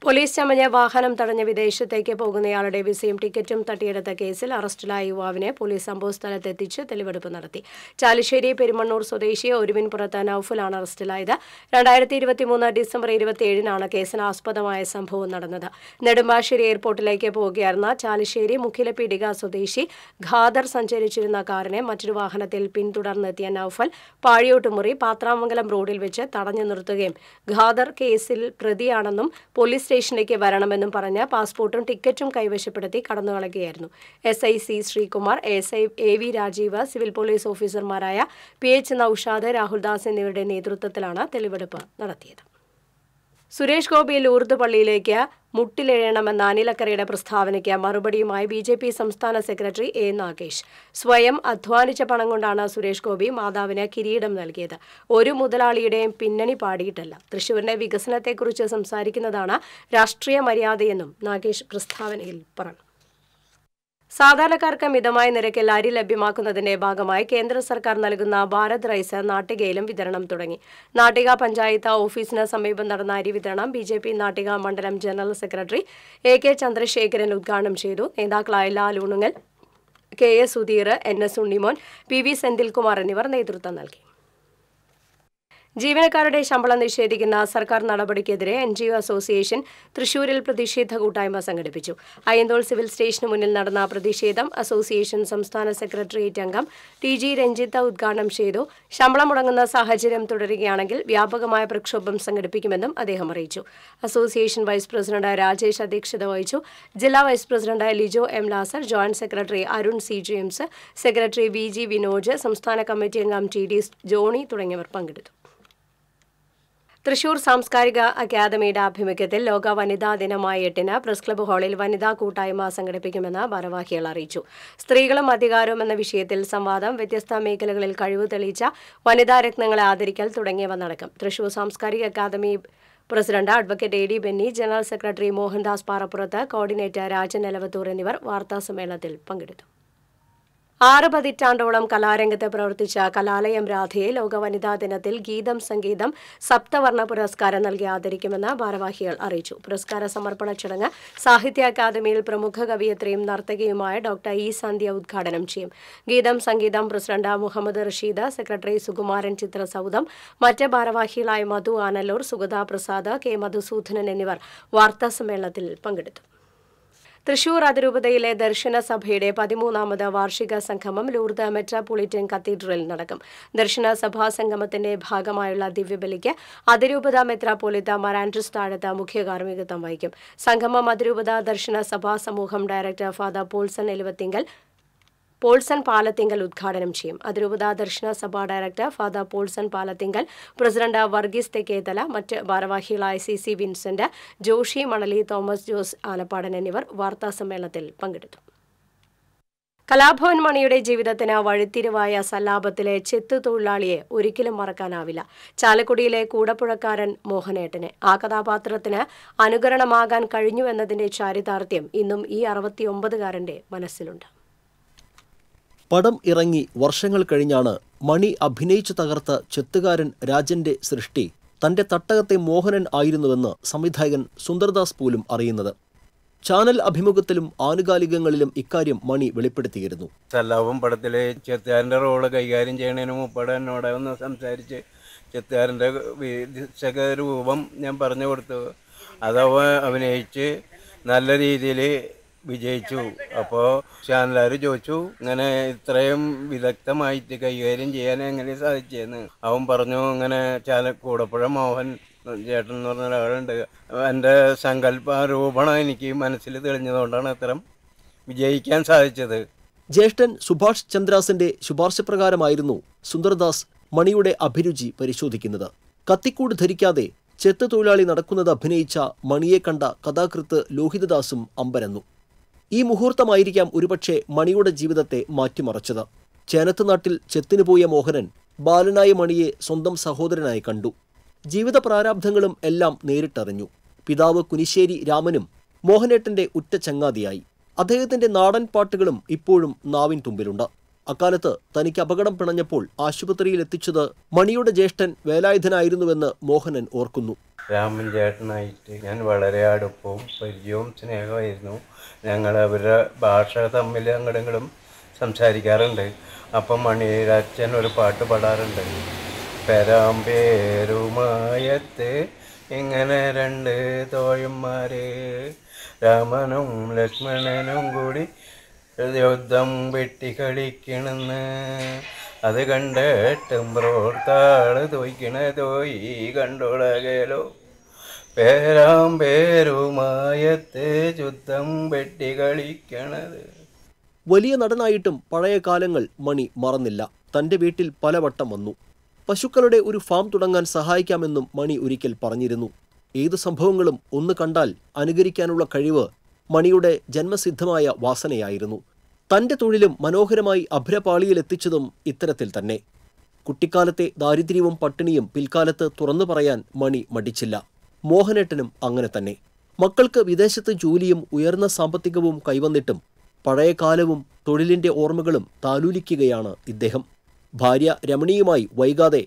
പോലീസ് ചമഞ്ഞ വാഹനം തടഞ്ഞ് വിദേശത്തേക്ക് പോകുന്നയാളുടെ വിസയും ടിക്കറ്റും തട്ടിയെടുത്ത കേസിൽ അറസ്റ്റിലായ യുവാവിനെ പോലീസ് സംഭവ സ്ഥലത്തെത്തിച്ച് തെളിവെടുപ്പ് നടത്തി ചാലിശ്ശേരി പെരുമണ്ണൂർ സ്വദേശിയെ ഒരുവിൻപുറത്ത് നൌഫലാണ് അറസ്റ്റിലായത് രണ്ടായിരത്തി ഇരുപത്തിമൂന്ന് ഡിസംബർ ഇരുപത്തിയേഴിനാണ് കേസിനാസ്പദമായ സംഭവം നടന്നത് നെടുമ്പാശ്ശേരി എയർപോർട്ടിലേക്ക് പോകുകയായിരുന്ന ചാലിശ്ശേരി മുഖിലപീടിക സ്വദേശി ഖാദർ സഞ്ചരിച്ചിരുന്ന കാറിനെ മറ്റൊരു വാഹനത്തിൽ പിന്തുടർന്നെത്തിയ നൌഫൽ പാഴിയോട്ടുമുറി പാത്രാമംഗലം റോഡിൽ വെച്ച് തടഞ്ഞു നിർത്തുകയും ഖാദർ കേസിൽ പ്രതിയാണെന്നും പോലീസ് സ്റ്റേഷനിലേക്ക് വരണമെന്നും പറഞ്ഞ് പാസ്പോർട്ടും ടിക്കറ്റും കൈവശപ്പെടുത്തി കടന്നുകളയുകയായിരുന്നു S I C Sreekumar S I A V Rajeev civil police ഓഫീസർമാരായ പി എച്ച് നൌഷാദ് രാഹുൽദാസ് എന്നിവരുടെ നേതൃത്വത്തിലാണ് തെളിവെടുപ്പ് നടത്തിയത് സുരേഷ് ഗോപിയിൽ ലൂർദ് പള്ളിയിലേക്ക് മുട്ടിലെഴണമെന്ന അനിലക്കരയുടെ പ്രസ്താവനയ്ക്ക് മറുപടിയുമായി ബി ജെ പി സംസ്ഥാന സെക്രട്ടറി എ നാഗേഷ് സ്വയം അധ്വാനിച്ച പണം കൊണ്ടാണ് സുരേഷ് ഗോപി മാതാവിന് കിരീടം നൽകിയത് ഒരു മുതലാളിയുടെയും പിന്നണി പാടിയിട്ടല്ല തൃശൂരിന്റെ വികസനത്തെക്കുറിച്ച് സംസാരിക്കുന്നതാണ് രാഷ്ട്രീയ മര്യാദയെന്നും നാഗേഷ് പ്രസ്താവനയിൽ പറഞ്ഞു സാധാരണക്കാർക്ക് മിതമായ നിരക്കിൽ അരി ലഭ്യമാക്കുന്നതിന്റെ ഭാഗമായി കേന്ദ്ര സർക്കാർ നൽകുന്ന ഭാരത് റൈസ് നാട്ടികയിലും വിതരണം തുടങ്ങി നാട്ടിക പഞ്ചായത്ത് ഓഫീസിന് സമീപം നടന്ന അരി വിതരണം ബി ജെ പി നാട്ടിക മണ്ഡലം general secretary A K Chandrasekharan ഉദ്ഘാടനം ചെയ്തു നേതാക്കളായ ലാലൂണുങ്ങൽ K S Sudheer N S Unnimon P V Senthilkumar എന്നിവർ നേതൃത്വം നൽകി ജീവനക്കാരുടെ ശമ്പളം നിഷേധിക്കുന്ന സർക്കാർ നടപടിക്കെതിരെ എൻ ജി ഒ അസോസിയേഷൻ തൃശൂരിൽ പ്രതിഷേധ കൂട്ടായ്മ സംഘടിപ്പിച്ചു അയ്യന്തോൾ സിവിൽ സ്റ്റേഷന് മുന്നിൽ നടന്ന പ്രതിഷേധം അസോസിയേഷൻ സംസ്ഥാന സെക്രട്ടേറിയറ്റ് അംഗം ടി ജി രഞ്ജിത്ത ഉദ്ഘാടനം ചെയ്തു ശമ്പളം മുടങ്ങുന്ന സാഹചര്യം തുടരുകയാണെങ്കിൽ വ്യാപകമായ പ്രക്ഷോഭം സംഘടിപ്പിക്കുമെന്നും അദ്ദേഹം അറിയിച്ചു അസോസിയേഷൻ വൈസ് പ്രസിഡന്റ് രാജേഷ് അധ്യക്ഷത വഹിച്ചു ജില്ലാ vice president Lijo M Lazar joint secretary Arun C James secretary V G Vinoj സംസ്ഥാന കമ്മിറ്റി അംഗം ടി ഡി ജോണി തുടങ്ങിയവർ പങ്കെടുത്തു തൃശൂർ സാംസ്കാരിക അക്കാദമിയുടെ ആഭിമുഖ്യത്തിൽ ലോക വനിതാ ദിനമായ എട്ടിന് പ്രസ് ക്ലബ്ബ് ഹാളിൽ വനിതാ കൂട്ടായ്മ സംഘടിപ്പിക്കുമെന്ന് ഭാരവാഹികൾ അറിയിച്ചു സ്ത്രീകളും അധികാരവും എന്ന വിഷയത്തിൽ സംവാദം വ്യത്യസ്ത മേഖലകളിൽ കഴിവ് തെളിയിച്ച വനിതാ രത്നങ്ങളെ ആദരിക്കൽ തുടങ്ങിയവ നടക്കും തൃശൂർ സാംസ്കാരിക academy president advocate A D Benny general secretary Mohandas Parappurath coordinator Rajan നിലവത്തൂർ എന്നിവർ വാർത്താസമ്മേളനത്തിൽ പങ്കെടുത്തു ആറ് പതിറ്റാണ്ടോളം കലാരംഗത്ത് പ്രവർത്തിച്ച കലാലയം രാധയെ ലോക വനിതാ ദിനത്തിൽ ഗീതം സംഗീതം സപ്തവർണ പുരസ്കാരം നൽകി ആദരിക്കുമെന്ന് ഭാരവാഹികൾ അറിയിച്ചു പുരസ്കാര സമർപ്പണ ചടങ്ങ് സാഹിത്യ അക്കാദമിയിൽ പ്രമുഖ കവിയത്രിയും നർത്തകിയുമായ ഡോക്ടർ ഇ സന്ധ്യ ഉദ്ഘാടനം ചെയ്യും ഗീതം സംഗീതം പ്രസിഡന്റ് മുഹമ്മദ് റഷീദ് സെക്രട്ടറി സുകുമാരൻ ചിത്രസൗദം മറ്റ് ഭാരവാഹികളായ മധു ആനല്ലൂർ സുഗതാ പ്രസാദ് കെ മധുസൂദനൻ എന്നിവർ വാർത്താ സമ്മേളനത്തിൽ പങ്കെടുത്തു തൃശൂർ അതിരൂപതയിലെ ദർശന സഭയുടെ പതിമൂന്നാമത് വാർഷിക സംഗമം ലൂർദ മെട്രോപൊളിറ്റൻ കത്തീഡ്രലിൽ നടക്കും ദർശന സഭാ സംഗമത്തിന്റെ ഭാഗമായുള്ള ദിവ്യബലിക്ക് അതിരൂപത മെത്രാപൊളിത്ത മരാൻഡ്രിസ് താഴത്ത് മുഖ്യ കാർമ്മികത്വം വഹിക്കും സംഗമം അതിരൂപത ദർശന സഭാ സമൂഹം ഡയറക്ടർ ഫാദർ പോൾസൺ എലുവത്തിങ്കൽ പോൾസൺ പാലത്തിങ്കൽ ഉദ്ഘാടനം ചെയ്യും അതിരൂപത ദർശന സഭാ director father Paulson Palathingal president Varghese Thekkethala മറ്റ് ഭാരവാഹികളായ സി സി വിൻസെന്റ് ജോഷി മണലി തോമസ് ജോസ് ആലപ്പാടൻ എന്നിവർ സമ്മേളനത്തിൽ പങ്കെടുത്തു കലാഭവൻ മണിയുടെ ജീവിതത്തിന് വഴിത്തിരിവായ സല്ലാപത്തിലെ ചെത്തു തൊഴിലാളിയെ ഒരിക്കലും മറക്കാനാവില്ല ചാലക്കുടിയിലെ കൂടപ്പുഴക്കാരൻ മോഹനേട്ടന് ആ കഥാപാത്രത്തിന് അനുകരണമാകാൻ കഴിഞ്ഞുവെന്നതിന്റെ ചാരിതാർത്ഥ്യം ഇന്നും ഈ അറുപത്തിയൊമ്പതുകാരന്റെ മനസ്സിലുണ്ട് പടം ഇറങ്ങി വർഷങ്ങൾ കഴിഞ്ഞാണ് മണി അഭിനയിച്ചു തകർത്ത ചെത്തുകാരൻ രാജന്റെ സൃഷ്ടി തന്റെ തട്ടകത്തെ മോഹനൻ ആയിരുന്നുവെന്ന് സംവിധായകൻ സുന്ദർദാസ് പോലും അറിയുന്നത് ചാനൽ അഭിമുഖത്തിലും ആനുകാലികങ്ങളിലും ഇക്കാര്യം മണി വെളിപ്പെടുത്തിയിരുന്നു സല്ലാവും പടത്തിലെ ചെത്തുകാരൻ്റെ റോള് കൈകാര്യം ചെയ്യണതിന് മുപ്പടനോട് ഒന്ന് സംസാരിച്ച് ചെത്തുകാരൻ്റെ വീക്ഷക രൂപം ഞാൻ പറഞ്ഞു കൊടുത്തു അതവ അഭിനയിച്ച് നല്ല രീതിയിൽ വിജയിച്ചു അപ്പോൾ ഷാൻലാർ ചോദിച്ചു ഇങ്ങനെ ഇത്രയും വിദഗ്ധമായിട്ട് കൈകാര്യം ചെയ്യാൻ എങ്ങനെ സാധിച്ചെന്ന് അവൻ പറഞ്ഞു ഇങ്ങനെ ചാല കൂടപ്പുഴ മോഹൻ ചേട്ടൻ എന്ന് പറഞ്ഞ ഒരാളുണ്ട് എൻ്റെ സങ്കല്പാരൂപണം എനിക്ക് മനസ്സിൽ തെളിഞ്ഞതുകൊണ്ടാണ് അത്തരം വിജയിക്കാൻ സാധിച്ചത് ജ്യേഷ്ഠൻ സുഭാഷ് ചന്ദ്രാസിന്റെ ശുപാർശ പ്രകാരമായിരുന്നു സുന്ദർദാസ് മണിയുടെ അഭിരുചി പരിശോധിക്കുന്നത് കത്തിക്കൂട് ധരിക്കാതെ ചെത്ത് തൊഴിലാളി നടക്കുന്നത് അഭിനയിച്ച മണിയെ കണ്ട കഥാകൃത്ത് ലോഹിതദാസും അമ്പരന്നു ഈ മുഹൂർത്തമായിരിക്കാം ഒരുപക്ഷെ മണിയുടെ ജീവിതത്തെ മാറ്റിമറച്ചത് ചേനത്തുനാട്ടിൽ ചെത്തിനു പോയ മോഹനൻ ബാലനായ മണിയെ സ്വന്തം സഹോദരനായി കണ്ടു ജീവിത പ്രാരാബ്ധങ്ങളും എല്ലാം നേരിട്ടറിഞ്ഞു പിതാവ് കുനിശ്ശേരി രാമനും മോഹനേട്ടന്റെ ഉറ്റ ചങ്ങാതിയായി അദ്ദേഹത്തിന്റെ നാടൻ പാട്ടുകളും ഇപ്പോഴും നാവിൻ തുമ്പിലുണ്ട് അക്കാലത്ത് തനിക്ക് അപകടം പിണഞ്ഞപ്പോൾ ആശുപത്രിയിൽ എത്തിച്ചത് മണിയുടെ ജ്യേഷ്ഠൻ വേലായുധനായിരുന്നുവെന്ന് മോഹനൻ ഓർക്കുന്നു രാമൻ ചേട്ടനായിട്ട് ഞാൻ വളരെ അടുപ്പവും പരിചയവും സ്നേഹമായിരുന്നു ഞങ്ങൾ അവരുടെ ഭാഷ തമ്മിൽ അങ്ങടങ്ങളും സംസാരിക്കാറുണ്ട് അപ്പം മണിയരച്ചൻ ഒരു പാട്ട് പാടാറുണ്ട് പരാമ്പേരുമായത്തെ ഇങ്ങനെ രണ്ട് തോഴന്മാരെ രാമനും ലക്ഷ്മണനും കൂടി യുദ്ധം വെട്ടിക്കളിക്കണെന്ന് അത് കണ്ടിട്ടും പ്രോർത്താള് തോയ്ക്കണ തോയി കണ്ടുളകലോ പേരാം പേരുമായത്തെ ചുത്തം വെട്ടി കളിക്കണത് വലിയ നടനായിട്ടും പഴയ കാലങ്ങൾ മണി മറന്നില്ല തൻ്റെ വീട്ടിൽ പലവട്ടം വന്നു പശുക്കളുടെ ഒരു ഫാം തുടങ്ങാൻ സഹായിക്കാമെന്നും മണി ഒരിക്കൽ പറഞ്ഞിരുന്നു ഏത് സംഭവങ്ങളും ഒന്ന് കണ്ടാൽ അനുകരിക്കാനുള്ള കഴിവ് മണിയുടെ ജന്മസിദ്ധമായ വാസനയായിരുന്നു തൻ്റെ തൊഴിലും മനോഹരമായി അഭ്രപാളിയിലെത്തിച്ചതും ഇത്തരത്തിൽ തന്നെ കുട്ടിക്കാലത്തെ ദാരിദ്ര്യവും പട്ടിണിയും പിൽക്കാലത്ത് തുറന്നു പറയാൻ മണി മടിച്ചില്ല മോഹനേട്ടനും അങ്ങനെ തന്നെ മക്കൾക്ക് വിദേശത്ത് ജോലിയും ഉയർന്ന സാമ്പത്തികവും കൈവന്നിട്ടും പഴയ കാലവും തൊഴിലിൻ്റെ ഓർമ്മകളും താലൂലിക്കുകയാണ് ഇദ്ദേഹം ഭാര്യ രമണിയുമായി വൈകാതെ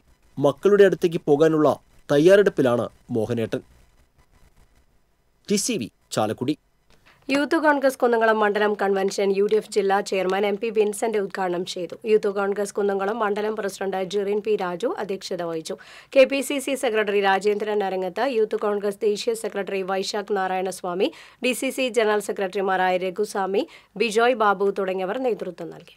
മക്കളുടെ അടുത്തേക്ക് പോകാനുള്ള തയ്യാറെടുപ്പിലാണ് മോഹനേട്ടൻ ടി ചാലക്കുടി യൂത്ത് കോൺഗ്രസ് കുന്നംകുളം മണ്ഡലം കൺവെൻഷൻ യു ഡി എഫ് ജില്ലാ ചെയർമാൻ എം പി വിൻസെന്റ് ഉദ്ഘാടനം ചെയ്തു യൂത്ത് കോൺഗ്രസ് കുന്നംകുളം മണ്ഡലം പ്രസിഡന്റ് ജെറിൻ പി രാജു അധ്യക്ഷത വഹിച്ചു K P C C secretary Rajendran Arangath youth Congress ദേശീയ secretary Vaishakh Narayanaswamy D C C general സെക്രട്ടറിമാരായ രഘുസ്വാമി ബിജോയ് ബാബു തുടങ്ങിയവർ നേതൃത്വം നൽകി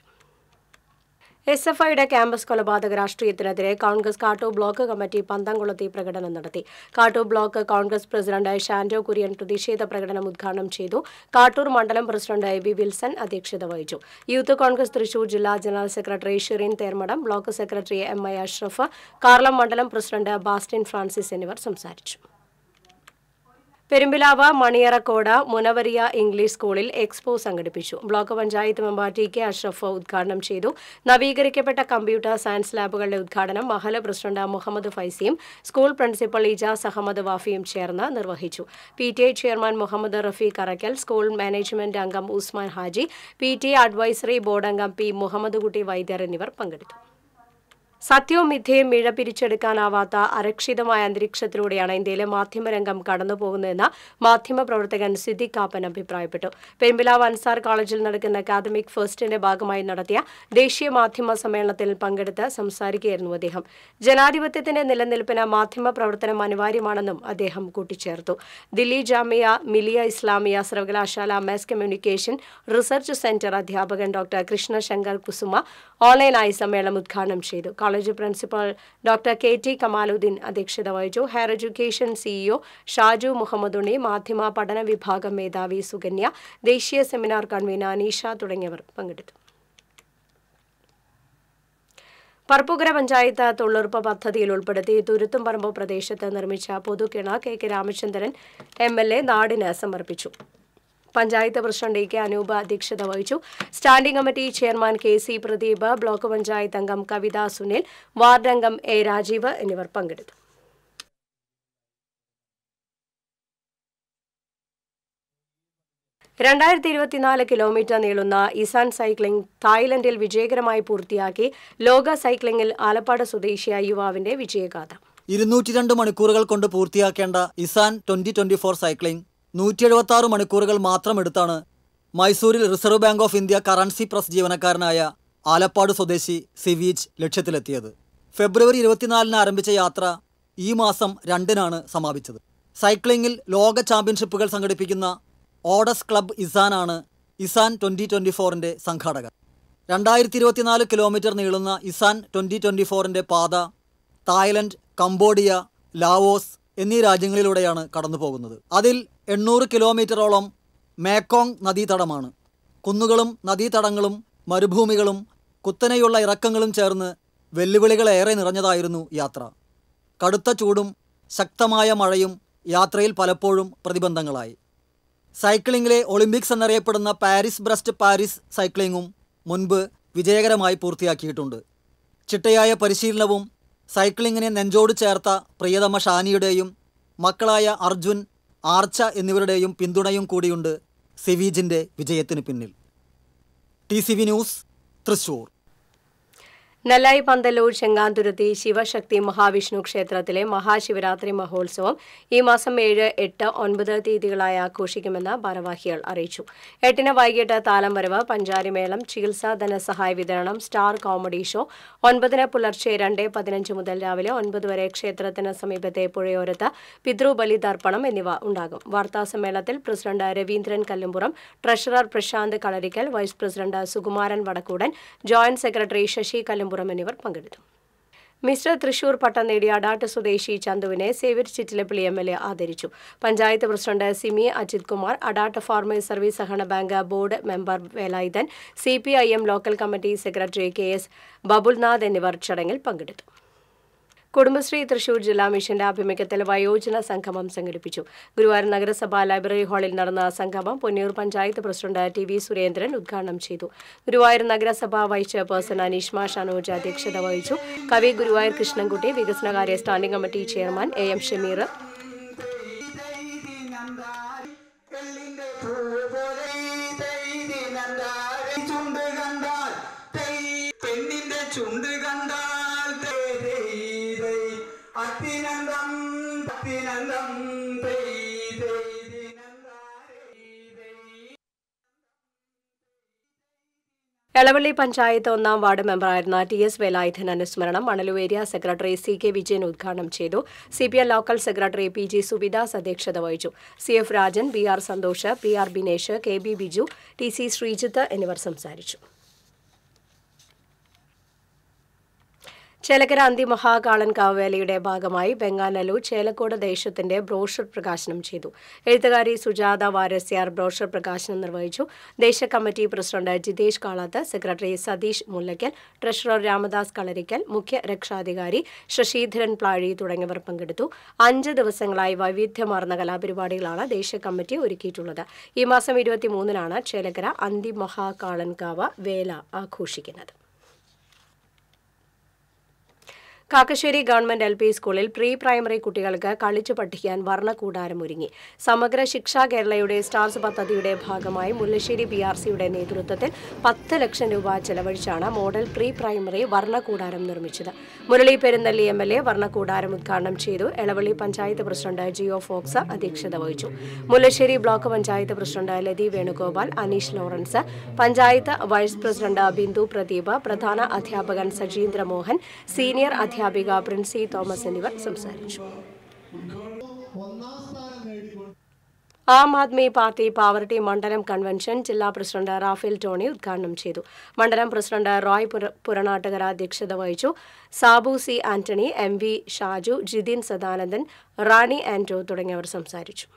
എസ് എഫ് ഐയുടെ ക്യാമ്പസ് കൊലപാതക രാഷ്ട്രീയത്തിനെതിരെ കോൺഗ്രസ് കാട്ടു ബ്ലോക്ക് കമ്മിറ്റി പന്തംകുളത്ത് പ്രകടനം നടത്തി കാട്ടു ബ്ലോക്ക് കോൺഗ്രസ് പ്രസിഡന്റ് ഷാൻഡോ കുര്യൻ പ്രതിഷേധ പ്രകടനം ഉദ്ഘാടനം ചെയ്തു കാട്ടൂർ മണ്ഡലം പ്രസിഡന്റ് എ ബി വിൽസൺ അധ്യക്ഷത വഹിച്ചു യൂത്ത് കോൺഗ്രസ് തൃശൂർ ജില്ലാ general secretary Shirin Thermadam block secretary M I Ashraf കാർലം മണ്ഡലം പ്രസിഡന്റ് ബാസ്റ്റിൻ ഫ്രാൻസിസ് എന്നിവർ സംസാരിച്ചു പെരുമ്പിലാവ മണിയറക്കോട മുനവരിയ ഇംഗ്ലീഷ് സ്കൂളിൽ എക്സ്പോ സംഘടിപ്പിച്ചു block panchayat member T K Ashraf ഉദ്ഘാടനം ചെയ്തു നവീകരിക്കപ്പെട്ട കമ്പ്യൂട്ടർ സയൻസ് ലാബുകളുടെ ഉദ്ഘാടനം മഹല പ്രസിഡന്റ് മുഹമ്മദ് ഫൈസിയും സ്കൂൾ പ്രിൻസിപ്പൽ ഇജാസ് അഹമ്മദ് വാഫിയും ചേർന്ന് നിർവഹിച്ചു P T I chairman Muhammed Rafeeq Arakkal school management അംഗം Usman Haji P T advisory board അംഗം പി മുഹമ്മദ് കുട്ടി വൈദ്യർ എന്നിവർ പങ്കെടുത്തു സത്യവും മിഥ്യയും ഇഴ പിരിച്ചെടുക്കാനാവാത്ത അരക്ഷിതമായ അന്തരീക്ഷത്തിലൂടെയാണ് ഇന്ത്യയിലെ മാധ്യമരംഗം കടന്നുപോകുന്നതെന്ന് മാധ്യമപ്രവർത്തകൻ സിദ്ദിഖ് കാപ്പൻ അഭിപ്രായപ്പെട്ടു പെമ്പില വൻസാർ കോളേജിൽ നടക്കുന്ന അക്കാദമിക് ഫസ്റ്റിന്റെ ഭാഗമായി നടത്തിയ ദേശീയ മാധ്യമ സമ്മേളനത്തിൽ പങ്കെടുത്ത് സംസാരിക്കുകയായിരുന്നു അദ്ദേഹം ജനാധിപത്യത്തിന്റെ നിലനിൽപ്പിന് മാധ്യമ പ്രവർത്തനം അനിവാര്യമാണെന്നും അദ്ദേഹം കൂട്ടിച്ചേർത്തു ദില്ലി ജാമിയ മിലിയ ഇസ്ലാമിയ സർവകലാശാല മാസ് കമ്മ്യൂണിക്കേഷൻ റിസർച്ച് സെന്റർ അധ്യാപകൻ ഡോക്ടർ കൃഷ്ണശങ്കർ കുസുമ ഓൺലൈനായി സമ്മേളനം ഉദ്ഘാടനം ചെയ്തു college college principal doctor K T Kamaluddin അധ്യക്ഷത വഹിച്ചു higher education CEO Shaju Muhammed Unni മാധ്യമ പഠന വിഭാഗം മേധാവി സുകന്യ ദേശീയ സെമിനാർ കൺവീനർ അനീഷ തുടങ്ങിയവർ പങ്കെടുത്തു പറപ്പുകര പഞ്ചായത്ത് തൊഴിലുറപ്പ് പദ്ധതിയിൽ ഉൾപ്പെടുത്തി തുരുത്തുംപറമ്പ് പ്രദേശത്ത് നിർമ്മിച്ച പൊതുകിണ K K Ramachandran M L A നാടിന് സമർപ്പിച്ചു പഞ്ചായത്ത് പ്രസിഡന്റ് കെ അനൂപ് അധ്യക്ഷത വഹിച്ചു standing committee chairman K C Pradeep block panchayat അംഗം കവിത സുനിൽ വാർഡ് അംഗം എ രാജീവ് എന്നിവർ പങ്കെടുത്തു രണ്ടായിരത്തി ഇരുപത്തിനാല് കിലോമീറ്റർ നീളുന്ന ഇസാൻ സൈക്ലിംഗ് തായ്ലൻഡിൽ വിജയകരമായി പൂർത്തിയാക്കി ലോക സൈക്ലിംഗിൽ ആലപ്പാട് സ്വദേശിയായ യുവാവിന്റെ വിജയഗാഥ ഇരുന്നൂറ്റി രണ്ട് മണിക്കൂറുകൾ കൊണ്ട് പൂർത്തിയാക്കേണ്ട ഇസാൻ ട്വന്റി ട്വന്റി ഫോർ സൈക്ലിംഗ് നൂറ്റി എഴുപത്തി ആറ് മണിക്കൂറുകൾ മാത്രം എടുത്താണ് മൈസൂരിൽ Reserve Bank of India currency press ജീവനക്കാരനായ ആലപ്പാട് സ്വദേശി സിവീജ് ലക്ഷ്യത്തിലെത്തിയത് ഫെബ്രുവരി ഇരുപത്തിനാലിന് ആരംഭിച്ച യാത്ര ഈ മാസം രണ്ടിനാണ് സമാപിച്ചത് സൈക്ലിംഗിൽ ലോക ചാമ്പ്യൻഷിപ്പുകൾ സംഘടിപ്പിക്കുന്ന ഓഡസ് ക്ലബ് ഇസാനാണ് ഇസാൻ ട്വൻ്റി ട്വൻ്റി ഫോറിൻ്റെ സംഘാടകർ രണ്ടായിരത്തി ഇരുപത്തിനാല് കിലോമീറ്റർ നീളുന്ന ഇസാൻ ട്വൻ്റി ട്വൻ്റി ഫോറിൻ്റെ പാത തായ്ലൻഡ് കംബോഡിയ ലാവോസ് എന്നീ രാജ്യങ്ങളിലൂടെയാണ് കടന്നു പോകുന്നത് അതിൽ എണ്ണൂറ് കിലോമീറ്ററോളം മേക്കോങ് നദീതടമാണ് കുന്നുകളും നദീതടങ്ങളും മരുഭൂമികളും കുത്തനെയുള്ള ഇറക്കങ്ങളും ചേർന്ന് വെല്ലുവിളികളേറെ നിറഞ്ഞതായിരുന്നു യാത്ര കടുത്ത ചൂടും ശക്തമായ മഴയും യാത്രയിൽ പലപ്പോഴും പ്രതിബന്ധങ്ങളായി സൈക്ലിങ്ങിലെ ഒളിമ്പിക്സ് എന്നറിയപ്പെടുന്ന പാരീസ് ബ്രസ്റ്റ് പാരീസ് സൈക്ലിങ്ങും മുൻപ് വിജയകരമായി പൂർത്തിയാക്കിയിട്ടുണ്ട് ചിട്ടയായ പരിശീലനവും സൈക്ലിങ്ങിനെ നെഞ്ചോട് ചേർത്ത പ്രിയതമ ഷാനിയുടെയും മക്കളായ അർജുൻ ആർച്ച എന്നിവരുടെയും പിന്തുണയും കൂടിയുണ്ട് സെവീജിൻ്റെ വിജയത്തിന് പിന്നിൽ ടി ന്യൂസ് തൃശ്ശൂർ നെല്ലായി പന്തല്ലൂർ ചെങ്കാന്തുരുത്തി ശിവശക്തി മഹാവിഷ്ണു ക്ഷേത്രത്തിലെ മഹാശിവരാത്രി മഹോത്സവം ഈ മാസം ഏഴ് എട്ട് ഒൻപത് തീയതികളായി ആഘോഷിക്കുമെന്ന് ഭാരവാഹികൾ അറിയിച്ചു എട്ടിന് വൈകിട്ട് താലം വരവ് പഞ്ചാരിമേളം ചികിത്സാ ധനസഹായ വിതരണം സ്റ്റാർ കോമഡി ഷോ ഒൻപതിന് പുലർച്ചെ രണ്ട് പതിനഞ്ച് മുതൽ രാവിലെ ഒൻപത് വരെ ക്ഷേത്രത്തിന് സമീപത്തെ പുഴയോരത്ത് പിതൃബലി തർപ്പണം എന്നിവ ഉണ്ടാകും വാർത്താസമ്മേളനത്തിൽ president Raveendran Kallumpuram treasurer Prashanth Kalarikkal vice president Sukumaran Vadakkoodan joint secretary Sasi Kallumpuram Malappuram എന്നിവർ പങ്കെടുത്തു മിസ്റ്റർ തൃശൂർ പട്ടം നേടിയ അടാട്ട് സ്വദേശി ചന്തുവിനെ Xavier Chittilappally M L A ആദരിച്ചു panchayat president Simi Ajith Kumar Adat farmers service സഹകരണ bank board member Velayudhan C local committee secretary K S Babulnath എന്നിവർ ചടങ്ങിൽ പങ്കെടുത്തു കുടുംബശ്രീ തൃശൂർ ജില്ലാ മിഷന്റെ ആഭിമുഖ്യത്തിൽ വയോജന സംഗമം സംഘടിപ്പിച്ചു ഗുരുവായൂർ നഗരസഭാ ലൈബ്രറി ഹാളിൽ നടന്ന സംഗമം Ponniyur panchayat president T V Surendran ഉദ്ഘാടനം ചെയ്തു ഗുരുവായൂർ നഗരസഭാ വൈസ് ചെയർപേഴ്സൺ അനീഷ്മ ഷാനോജ് അധ്യക്ഷത വഹിച്ചു കവി ഗുരുവായൂർ കൃഷ്ണൻകുട്ടി വികസനകാര്യ standing committee chairman A M Shameer ചുണ്ട് എളവള്ളി പഞ്ചായത്ത് ഒന്നാം വാർഡ് മെമ്പറായിരുന്ന ടി എസ് വേലായുധൻ അനുസ്മരണം മണലുവേരിയ സെക്രട്ടറി സി കെ വിജയൻ ഉദ്ഘാടനം ചെയ്തു C P M local secretary P G Subidas അധ്യക്ഷത വഹിച്ചു C F Rajan B R Santhosh P R Binesh K B Biju T C Sreejith എന്നിവർ സംസാരിച്ചു ചേലക്കര മഹാകാളൻ കാവേലയുടെ ഭാഗമായി ബെങ്ങാനലു ചേലക്കോട് ദേശത്തിന്റെ ബ്രോഷർ പ്രകാശനം ചെയ്തു എഴുത്തുകാരി സുജാത വാരസ്യാർ ബ്രോഷർ പ്രകാശനം നിർവഹിച്ചു ദേശ committee president Jithesh Kalath secretary Satheesh Mullakkal treasurer Ramadas Kalarikkal മുഖ്യ രക്ഷാധികാരി ശശീധരൻ പ്ലാഴി തുടങ്ങിയവർ പങ്കെടുത്തു അഞ്ച് ദിവസങ്ങളായി വൈവിധ്യമാർന്ന കലാപരിപാടികളാണ് ദേശകമ്മിറ്റി കമ്മിറ്റി ഒരുക്കിയിട്ടുള്ളത് ഈ മാസം ഇരുപത്തിമൂന്നിനാണ് ചേലക്കര കാവ വേല ആഘോഷിക്കുന്നത് കാക്കശ്ശേരി ഗവൺമെന്റ് എൽ പി സ്കൂളിൽ പ്രീ പ്രൈമറി കുട്ടികൾക്ക് കളിച്ചു പഠിക്കാൻ വർണ്ണകൂടാരമൊരുങ്ങി സമഗ്ര ശിക്ഷാ കേരളയുടെ സ്റ്റാർസ് പദ്ധതിയുടെ ഭാഗമായി മുല്ലശ്ശേരി ബി ആർ സിയുടെ നേതൃത്വത്തിൽ പത്ത് ലക്ഷം രൂപ ചെലവഴിച്ചാണ് മോഡൽ പ്രീ പ്രൈമറി വർണ്ണകൂടാരം നിർമ്മിച്ചത് Murali Perunnelli M L A വർണ്ണകൂടാരം ഉദ്ഘാടനം ചെയ്തു Elavally panchayat president Geo Fox അധ്യക്ഷത വഹിച്ചു Mullassery block panchayat president Lathi Venugopal Aneesh Lawrence panchayat vice president Bindu Pradeep പ്രധാന അധ്യാപകൻ സജീന്ദ്ര മോഹൻ സീനിയർ അധ്യാപിക പ്രിൻസി തോമസ് എന്നിവർ സംസാരിച്ചു ആം ആദ്മി പാർട്ടി പാവർട്ടി മണ്ഡലം കൺവെൻഷൻ ജില്ലാ പ്രസിഡന്റ് റാഫേൽ ടോണി ഉദ്ഘാടനം ചെയ്തു മണ്ഡലം പ്രസിഡന്റ് റോയ് പുരനാട്ടുകര അധ്യക്ഷത വഹിച്ചു Sabu C Antony M V Shaju Jithin Sadanandan Rani ആൻഡ്രോ തുടങ്ങിയവർ സംസാരിച്ചു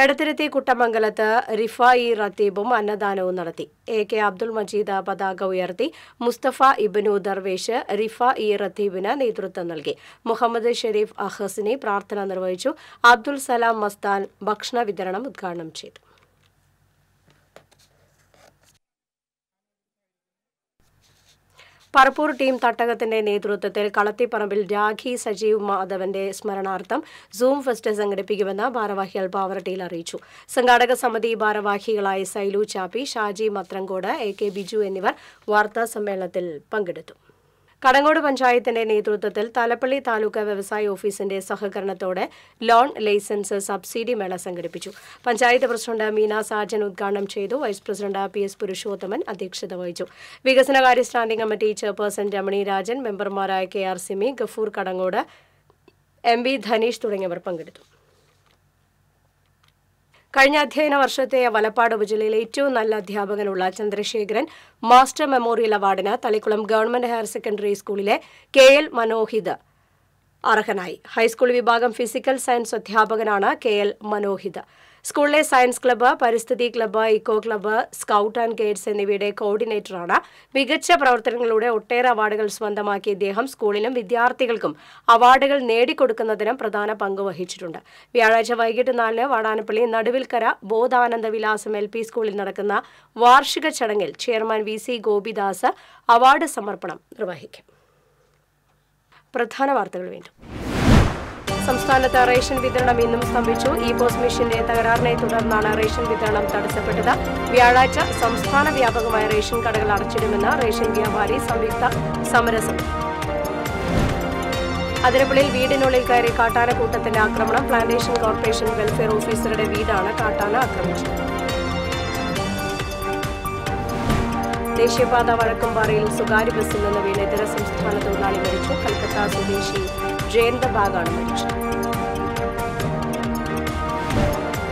എടത്തിരുത്തി കുട്ടമംഗലത്ത് റിഫായി റത്തീബും അന്നദാനവും നടത്തി എ കെ അബ്ദുൾ മജീദ് പതാക ഉയർത്തി മുസ്തഫ ഇബനു ദർവേഷ് റിഫ ഇ റത്തീബിന് നേതൃത്വം നൽകി മുഹമ്മദ് ഷെരീഫ് അഹസിനെ പ്രാർത്ഥന നിർവഹിച്ചു അബ്ദുൾ സലാം മസ്താൻ ഭക്ഷണ വിതരണം ഉദ്ഘാടനം ചെയ്തു പറപ്പൂർ ടീം തട്ടകത്തിന്റെ നേതൃത്വത്തിൽ കളത്തിപ്പറമ്പിൽ രാഖി സജീവ് മാധവന്റെ സ്മരണാർത്ഥം സൂം ഫെസ്റ്റ് സംഘടിപ്പിക്കുമെന്ന് ഭാരവാഹികൾ പാവറട്ടിയിൽ അറിയിച്ചു സംഘാടക സമിതി ഭാരവാഹികളായ സൈലു ചാപ്പി ഷാജി മത്രങ്കോട് എ കെ ബിജു എന്നിവർ വാർത്താ സമ്മേളനത്തിൽ പങ്കെടുത്തു കടങ്ങോട് പഞ്ചായത്തിന്റെ നേതൃത്വത്തിൽ തലപ്പള്ളി താലൂക്ക് വ്യവസായ ഓഫീസിന്റെ സഹകരണത്തോടെ ലോൺ ലൈസൻസ് സബ്സിഡി മേള സംഘടിപ്പിച്ചു പഞ്ചായത്ത് പ്രസിഡന്റ് മീന സാജൻ ഉദ്ഘാടനം ചെയ്തു vice president P S Purushothaman അധ്യക്ഷത വഹിച്ചു വികസനകാര്യ standing committee chairperson Ramani Rajan മെമ്പർമാരായ K R Simi Gafoor Kadangode M V Dhaneesh തുടങ്ങിയവർ പങ്കെടുത്തു കഴിഞ്ഞ അധ്യയന വർഷത്തെ വലപ്പാട് ഉപജില്ലയിലെ ഏറ്റവും നല്ല അധ്യാപകനുള്ള ചന്ദ്രശേഖരൻ മാസ്റ്റർ മെമ്മോറിയൽ അവാർഡിന് തളിക്കുളം ഗവൺമെന്റ് ഹയർ സെക്കൻഡറി സ്കൂളിലെ കെ എൽ മനോഹിത് അർഹനായി ഹൈസ്കൂൾ വിഭാഗം ഫിസിക്കൽ സയൻസ് അധ്യാപകനാണ് കെ എൽ മനോഹിത് സ്കൂളിലെ സയൻസ് ക്ലബ്ബ് പരിസ്ഥിതി club eco club scout and guides എന്നിവയുടെ കോർഡിനേറ്ററാണ് മികച്ച പ്രവർത്തനങ്ങളുടെ ഒട്ടേറെ അവാർഡുകൾ സ്വന്തമാക്കിയ ഇദ്ദേഹം സ്കൂളിലും വിദ്യാർത്ഥികൾക്കും അവാർഡുകൾ നേടിക്കൊടുക്കുന്നതിനും പ്രധാന പങ്ക് വഹിച്ചിട്ടുണ്ട് വ്യാഴാഴ്ച വൈകിട്ട് നാലിന് വാടാനപ്പള്ളി നടുവിൽക്കര ബോധാനന്ദ വിലാസം എൽ പി സ്കൂളിൽ നടക്കുന്ന വാർഷിക ചടങ്ങിൽ chairman V C Gopidas award സമർപ്പണം നിർവഹിക്കും പ്രധാന വാർത്തകൾ വീണ്ടും സംസ്ഥാനത്ത് റേഷൻ വിതരണം ഇന്നും സ്തംഭിച്ചു ഇ പോസ് മെഷീന്റെ തകരാറിനെ തുടർന്നാണ് റേഷൻ വിതരണം തടസ്സപ്പെട്ടത് വ്യാഴാഴ്ച സംസ്ഥാന വ്യാപകമായ റേഷൻ കടകൾ അടച്ചിടുമെന്ന് റേഷൻ വ്യാപാരി സംയുക്ത സമരസം അതിരപ്പള്ളിയിൽ വീടിനുള്ളിൽ കയറി കാട്ടാന കൂട്ടത്തിന്റെ ആക്രമണം പ്ലാന്റേഷൻ കോർപ്പറേഷൻ വെൽഫെയർ ഓഫീസറുടെ വീടാണ് കാട്ടാന ആക്രമിച്ചത് ദേശീയപാത വഴക്കമ്പാറയിൽ സ്വകാര്യ ബസ്സിൽ നിന്ന് വീണ് ഇതര സംസ്ഥാന തൊഴിലാളി മരിച്ചു കൽക്കത്ത സ്വദേശി ജയന്ത ജയന്തബാഗാണ് മരിച്ചത്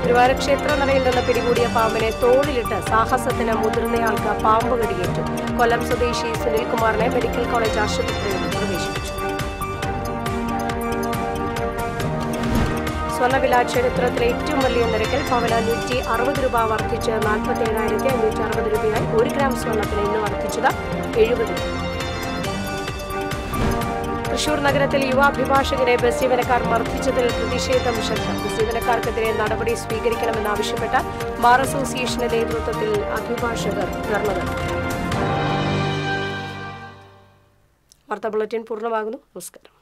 ഗുരുവായൂർ ക്ഷേത്ര നിന്ന് പിടികൂടിയ പാമ്പിനെ തോളിലിട്ട് സാഹസത്തിന് മുതിർന്നയാൾക്ക് പാമ്പ് കടിയേറ്റു കൊല്ലം സ്വദേശി സുനിൽകുമാറിനെ മെഡിക്കൽ കോളേജ് ആശുപത്രിയിൽ പ്രവേശിപ്പിച്ചു സ്വർണ്ണവില ചരിത്രത്തിലെ ഏറ്റവും വലിയ നിരക്കിൽ പവന നൂറ്റി അറുപത് രൂപ വർദ്ധിച്ച് നാൽപ്പത്തി ഏഴായിരത്തി അഞ്ഞൂറ്റി അറുപത് രൂപയായി ഒരു ഗ്രാം സ്വർണ്ണത്തിന് ഇന്ന് വർദ്ധിച്ചത് എഴുപത് രൂപ തൃശൂർ നഗരത്തിൽ യുവാഭിഭാഷകരെ ബസ് ജീവനക്കാർ മർദ്ദിച്ചതിൽ പ്രതിഷേധം ശക്തം ബസ് ജീവനക്കാർക്കെതിരെ നടപടി സ്വീകരിക്കണമെന്നാവശ്യപ്പെട്ട് ബാർ അസോസിയേഷന്റെ നേതൃത്വത്തിൽ അഭിഭാഷകർ ധർണ വാർത്താ ബുള്ളറ്റിൻ പൂർണ്ണമാകുന്നു നമസ്കാരം